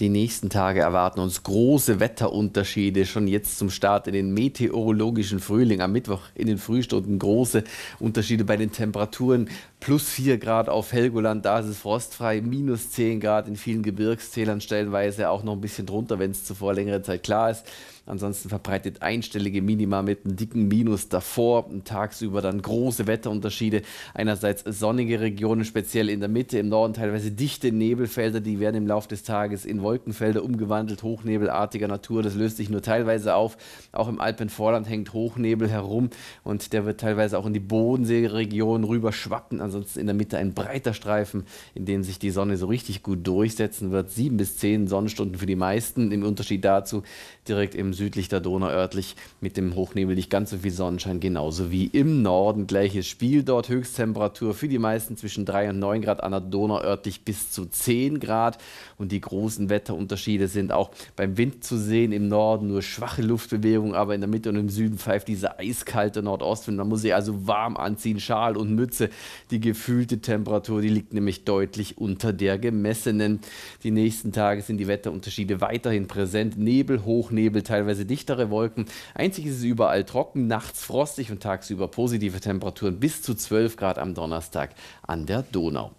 Die nächsten Tage erwarten uns große Wetterunterschiede. Schon jetzt zum Start in den meteorologischen Frühling am Mittwoch in den Frühstunden große Unterschiede bei den Temperaturen. Plus 4 Grad auf Helgoland, da ist es frostfrei. Minus 10 Grad in vielen Gebirgszählern stellenweise auch noch ein bisschen drunter, wenn es zuvor längere Zeit klar ist. Ansonsten verbreitet einstellige Minima mit einem dicken Minus davor. Tagsüber dann große Wetterunterschiede. Einerseits sonnige Regionen, speziell in der Mitte, im Norden teilweise dichte Nebelfelder, die werden im Laufe des Tages in Wolken Wolkenfelder umgewandelt, hochnebelartiger Natur. Das löst sich nur teilweise auf. Auch im Alpenvorland hängt Hochnebel herum und der wird teilweise auch in die Bodenseeregion rüber schwappen. Ansonsten in der Mitte ein breiter Streifen, in dem sich die Sonne so richtig gut durchsetzen wird. Sieben bis zehn Sonnenstunden für die meisten. Im Unterschied dazu direkt im südlich der Donau örtlich mit dem Hochnebel nicht ganz so viel Sonnenschein, genauso wie im Norden. Gleiches Spiel dort. Höchsttemperatur für die meisten zwischen 3 und 9 Grad, an der Donau örtlich bis zu 10 Grad. Und die großen Wetter Wetterunterschiede sind. Auch beim Wind zu sehen im Norden nur schwache Luftbewegung, aber in der Mitte und im Süden pfeift dieser eiskalte Nordostwind. Man muss sich also warm anziehen, Schal und Mütze. Die gefühlte Temperatur, die liegt nämlich deutlich unter der gemessenen. Die nächsten Tage sind die Wetterunterschiede weiterhin präsent. Nebel, Hochnebel, teilweise dichtere Wolken. Einzig ist es überall trocken, nachts frostig und tagsüber positive Temperaturen bis zu 12 Grad am Donnerstag an der Donau.